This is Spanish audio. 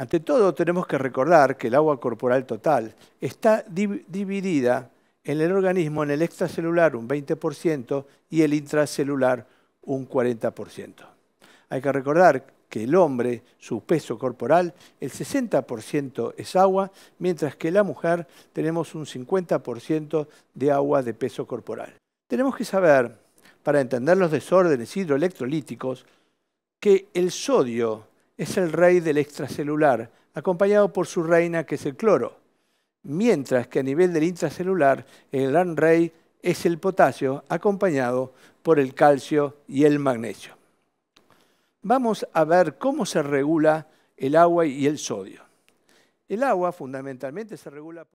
Ante todo, tenemos que recordar que el agua corporal total está dividida en el organismo en el extracelular un 20% y el intracelular un 40%. Hay que recordar que el hombre, su peso corporal, el 60% es agua, mientras que la mujer tenemos un 50% de agua de peso corporal. Tenemos que saber, para entender los desórdenes hidroelectrolíticos, que el sodio es el rey del extracelular, acompañado por su reina que es el cloro. Mientras que a nivel del intracelular, el gran rey es el potasio, acompañado por el calcio y el magnesio. Vamos a ver cómo se regula el agua y el sodio. El agua fundamentalmente se regula